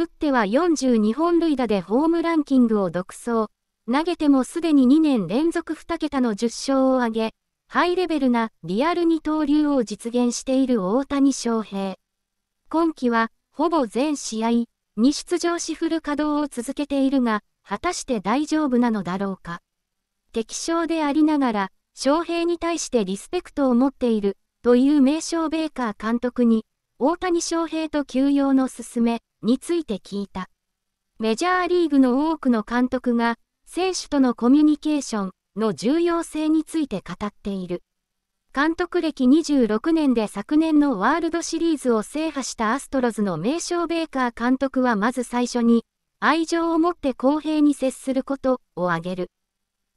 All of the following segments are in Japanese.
打っては42本塁打でホームランキングを独走。投げてもすでに2年連続2桁の10勝を挙げ、ハイレベルなリアル二刀流を実現している大谷翔平。今季は、ほぼ全試合、に出場しフル稼働を続けているが、果たして大丈夫なのだろうか。敵将でありながら、翔平に対してリスペクトを持っている、という名称ベーカー監督に、大谷翔平と休養の勧め、について聞いた。メジャーリーグの多くの監督が選手とのコミュニケーションの重要性について語っている。監督歴26年で昨年のワールドシリーズを制覇したアストロズの名将ベーカー監督はまず最初に愛情を持って公平に接することを挙げる。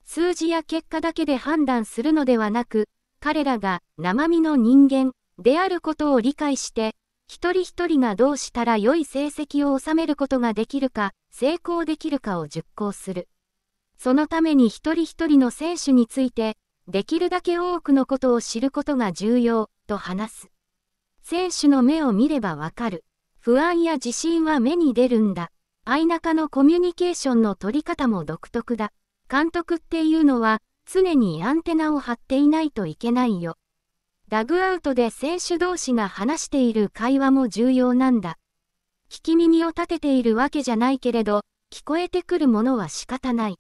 数字や結果だけで判断するのではなく、彼らが生身の人間であることを理解して、一人一人がどうしたら良い成績を収めることができるか、成功できるかを熟考する。そのために一人一人の選手について、できるだけ多くのことを知ることが重要、と話す。選手の目を見ればわかる。不安や自信は目に出るんだ。相中のコミュニケーションの取り方も独特だ。監督っていうのは、常にアンテナを張っていないといけないよ。ダグアウトで選手同士が話している会話も重要なんだ。聞き耳を立てているわけじゃないけれど、聞こえてくるものは仕方ない。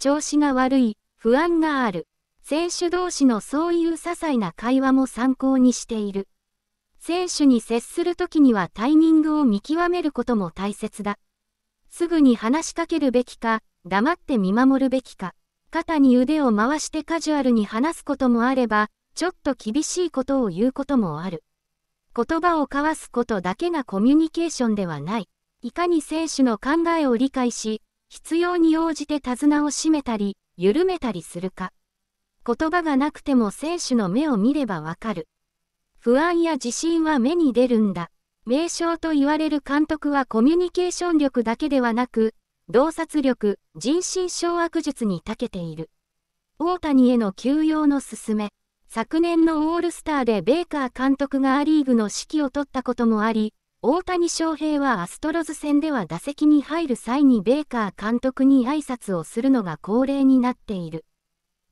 調子が悪い、不安がある。選手同士のそういう些細な会話も参考にしている。選手に接するときにはタイミングを見極めることも大切だ。すぐに話しかけるべきか、黙って見守るべきか、肩に腕を回してカジュアルに話すこともあれば、ちょっと厳しいことを言うこともある。言葉を交わすことだけがコミュニケーションではない。いかに選手の考えを理解し、必要に応じて手綱を締めたり、緩めたりするか。言葉がなくても選手の目を見ればわかる。不安や自信は目に出るんだ。名称と言われる監督はコミュニケーション力だけではなく、洞察力、人心掌握術に長けている。大谷への休養の勧め。昨年のオールスターでベイカー監督がア・リーグの指揮を取ったこともあり、大谷翔平はアストロズ戦では打席に入る際にベイカー監督に挨拶をするのが恒例になっている。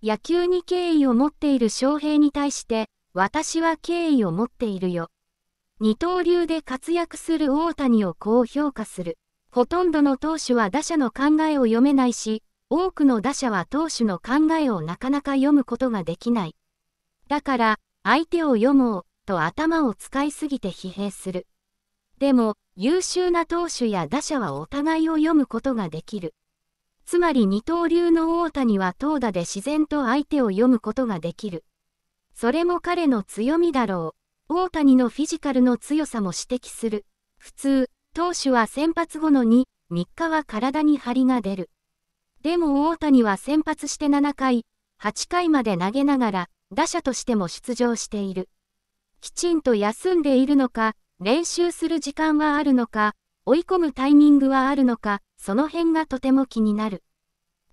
野球に敬意を持っている翔平に対して、私は敬意を持っているよ。二刀流で活躍する大谷をこう評価する。ほとんどの投手は打者の考えを読めないし、多くの打者は投手の考えをなかなか読むことができない。だから、相手を読もう、と頭を使いすぎて疲弊する。でも、優秀な投手や打者はお互いを読むことができる。つまり二刀流の大谷は投打で自然と相手を読むことができる。それも彼の強みだろう。大谷のフィジカルの強さも指摘する。普通、投手は先発後の2、3日は体に張りが出る。でも大谷は先発して7回、8回まで投げながら、打者としても出場している。きちんと休んでいるのか、練習する時間はあるのか、追い込むタイミングはあるのか、その辺がとても気になる。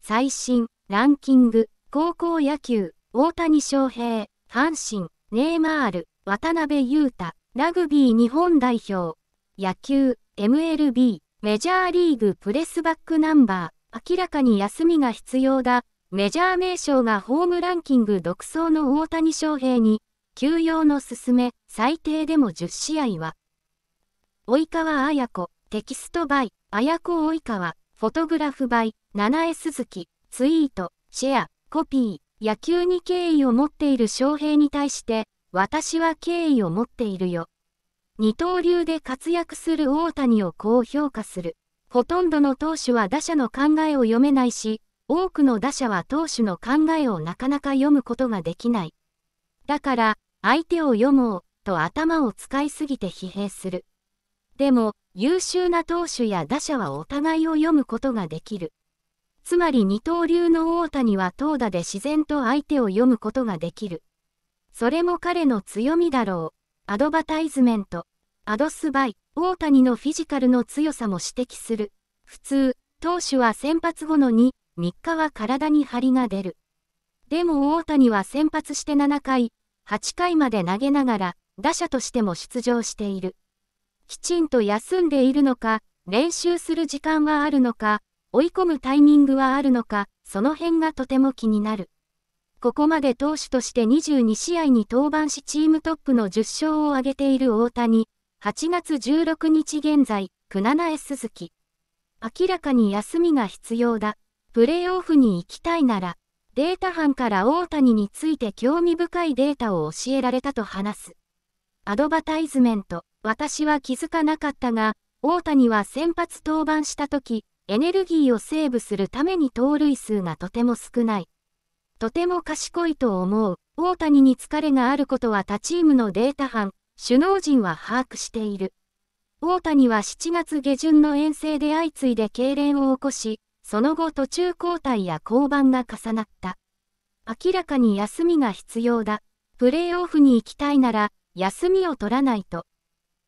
最新、ランキング、高校野球、大谷翔平、阪神、ネイマール、渡辺裕太、ラグビー日本代表、野球、MLB、メジャーリーグプレスバックナンバー、明らかに休みが必要だ、メジャー名称がホームランキング独走の大谷翔平に、休養の勧め、最低でも10試合は、及川綾子、テキスト倍、綾子及川、フォトグラフ倍、七重鈴木、ツイート、シェア、コピー、野球に敬意を持っている翔平に対して、私は敬意を持っているよ。二刀流で活躍する大谷をこう評価する。ほとんどの投手は打者の考えを読めないし、多くの打者は投手の考えをなかなか読むことができない。だから、相手を読もうと頭を使いすぎて疲弊する。でも、優秀な投手や打者はお互いを読むことができる。つまり二刀流の大谷は投打で自然と相手を読むことができる。それも彼の強みだろう。アドバタイズメント。アドスバイ。大谷のフィジカルの強さも指摘する。普通、投手は先発後の2、3日は体に張りが出る。でも大谷は先発して7回、8回まで投げながら、打者としても出場している。きちんと休んでいるのか、練習する時間はあるのか、追い込むタイミングはあるのか、その辺がとても気になる。ここまで投手として22試合に登板しチームトップの10勝を挙げている大谷、8月16日現在、9 7 s 鈴木。明らかに休みが必要だ。プレーオフに行きたいなら、データ班から大谷について興味深いデータを教えられたと話す。アドバタイズメント、私は気づかなかったが、大谷は先発登板した時、エネルギーをセーブするために盗塁数がとても少ない。とても賢いと思う。大谷に疲れがあることは他チームのデータ班、首脳陣は把握している。大谷は7月下旬の遠征で相次いで痙攣を起こし、その後途中交代や降板が重なった。明らかに休みが必要だ。プレーオフに行きたいなら、休みを取らないと。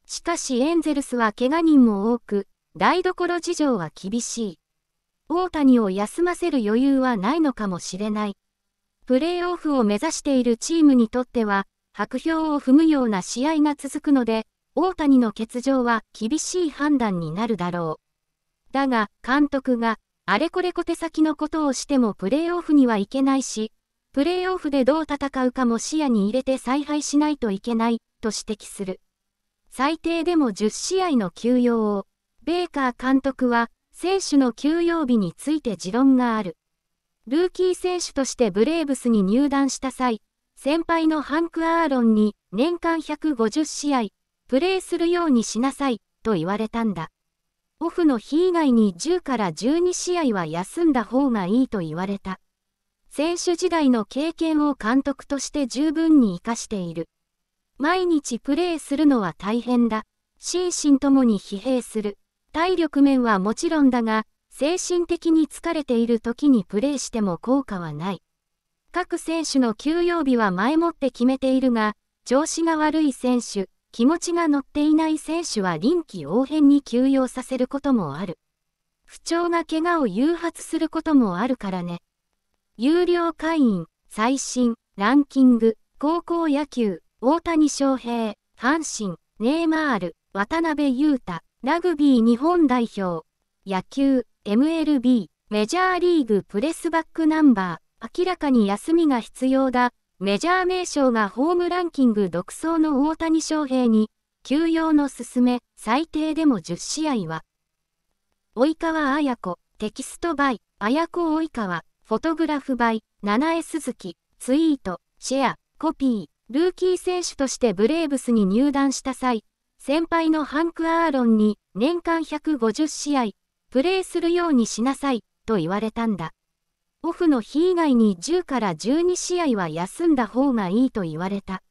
しかしエンゼルスは怪我人も多く、台所事情は厳しい。大谷を休ませる余裕はないのかもしれない。プレーオフを目指しているチームにとっては、白氷を踏むような試合が続くので、大谷の欠場は厳しい判断になるだろう。だが、監督が、あれこれ小手先のことをしてもプレーオフにはいけないし、プレーオフでどう戦うかも視野に入れて采配しないといけない、と指摘する。最低でも10試合の休養を、ベーカー監督は、選手の休養日について持論がある。ルーキー選手としてブレーブスに入団した際、先輩のハンク・アーロンに年間150試合、プレーするようにしなさい、と言われたんだ。オフの日以外に10から12試合は休んだ方がいいと言われた。選手時代の経験を監督として十分に活かしている。毎日プレーするのは大変だ。心身ともに疲弊する。体力面はもちろんだが、精神的に疲れている時にプレーしても効果はない。各選手の休養日は前もって決めているが、調子が悪い選手、気持ちが乗っていない選手は臨機応変に休養させることもある。不調が怪我を誘発することもあるからね。有料会員、最新、ランキング、高校野球、大谷翔平、阪神、ネイマール、渡辺裕太、ラグビー日本代表、野球、MLB、メジャーリーグプレスバックナンバー、明らかに休みが必要だ、メジャー名称がホームランキング独走の大谷翔平に、休養の勧め、最低でも10試合は。及川綾子、テキストバイ、綾子及川、フォトグラフバイ、七重鈴木、ツイート、シェア、コピー、ルーキー選手としてブレーブスに入団した際、先輩のハンク・アーロンに年間150試合、プレーするようにしなさい、と言われたんだ。オフの日以外に10から12試合は休んだ方がいいと言われた。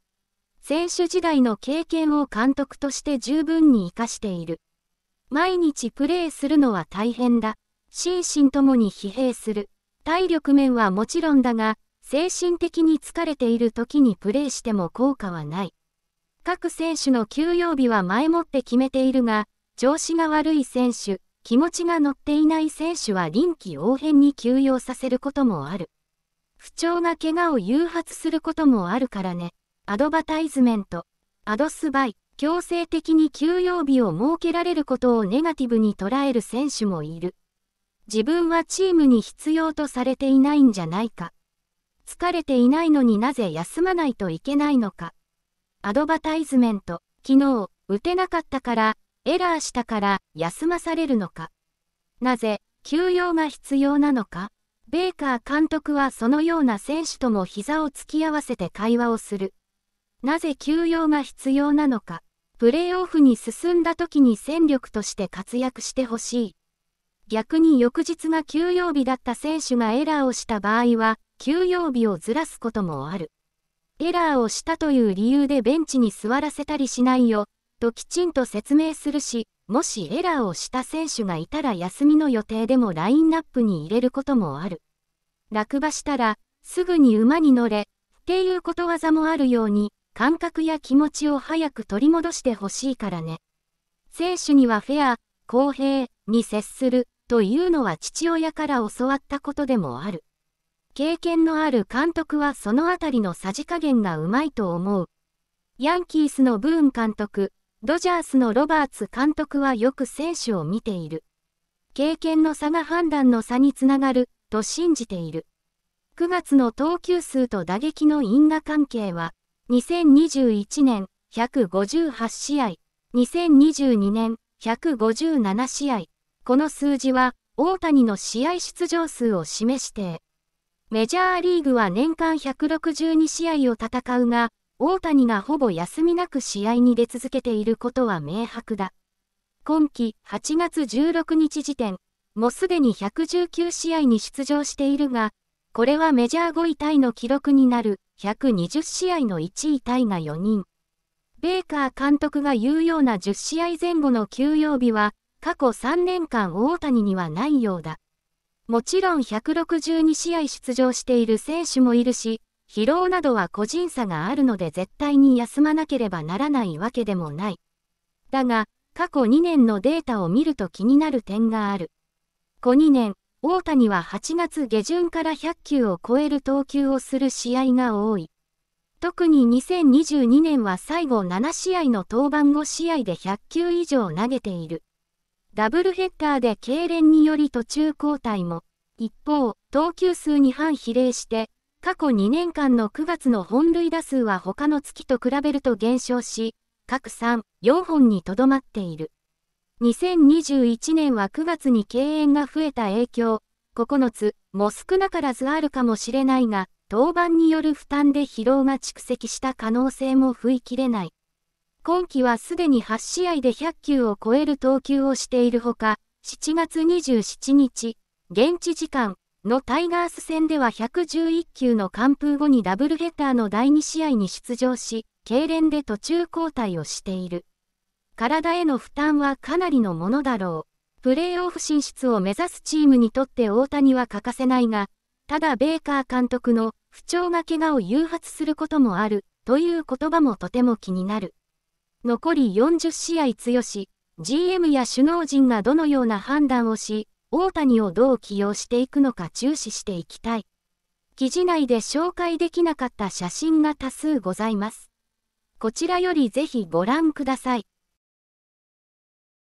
選手時代の経験を監督として十分に活かしている。毎日プレーするのは大変だ。心身ともに疲弊する。体力面はもちろんだが、精神的に疲れている時にプレーしても効果はない。各選手の休養日は前もって決めているが、調子が悪い選手、気持ちが乗っていない選手は臨機応変に休養させることもある。不調が怪我を誘発することもあるからね。アドバタイズメント、アドスバイ、強制的に休養日を設けられることをネガティブに捉える選手もいる。自分はチームに必要とされていないんじゃないか。疲れていないのになぜ休まないといけないのか。アドバタイズメント、昨日、打てなかったから、エラーしたから休まされるのかなぜ休養が必要なのかベーカー監督はそのような選手とも膝を突き合わせて会話をする。なぜ休養が必要なのか。プレーオフに進んだ時に戦力として活躍してほしい。逆に翌日が休養日だった選手がエラーをした場合は、休養日をずらすこともある。エラーをしたという理由でベンチに座らせたりしないよ、ときちんと説明するし、もしエラーをした選手がいたら休みの予定でもラインナップに入れることもある。落馬したら、すぐに馬に乗れ、っていうことわざもあるように、感覚や気持ちを早く取り戻してほしいからね。選手にはフェア、公平に接するというのは父親から教わったことでもある。経験のある監督はそのあたりのさじ加減がうまいと思う。ヤンキースのブーン監督、ドジャースのロバーツ監督はよく選手を見ている。経験の差が判断の差につながる、と信じている。9月の投球数と打撃の因果関係は、2021年158試合、2022年157試合、この数字は大谷の試合出場数を示して、メジャーリーグは年間162試合を戦うが、大谷がほぼ休みなく試合に出続けていることは明白だ。今季8月16日時点、もうすでに119試合に出場しているが、これはメジャー5位タイの記録になる120試合の1位タイが4人。ベーカー監督が言うような10試合前後の休養日は、過去3年間大谷にはないようだ。もちろん162試合出場している選手もいるし、疲労などは個人差があるので絶対に休まなければならないわけでもない。だが、過去2年のデータを見ると気になる点がある。こ2年、大谷は8月下旬から100球を超える投球をする試合が多い。特に2022年は最後7試合の登板5試合で100球以上投げている。ダブルヘッダーで痙攣により途中交代も、一方、投球数に反比例して、過去2年間の9月の本塁打数は他の月と比べると減少し、各3、4本にとどまっている。2021年は9月に敬遠が増えた影響、9つも少なからずあるかもしれないが、登板による負担で疲労が蓄積した可能性も振り切れない。今季はすでに8試合で100球を超える投球をしているほか、7月27日、現地時間のタイガース戦では111球の完封後にダブルヘッダーの第2試合に出場し、痙攣で途中交代をしている。体への負担はかなりのものだろう。プレーオフ進出を目指すチームにとって大谷は欠かせないが、ただベイカー監督の不調が怪我を誘発することもあるという言葉もとても気になる。残り40試合強し、GM や首脳陣がどのような判断をし、大谷をどう起用していくのか注視していきたい。記事内で紹介できなかった写真が多数ございます。こちらよりぜひご覧ください。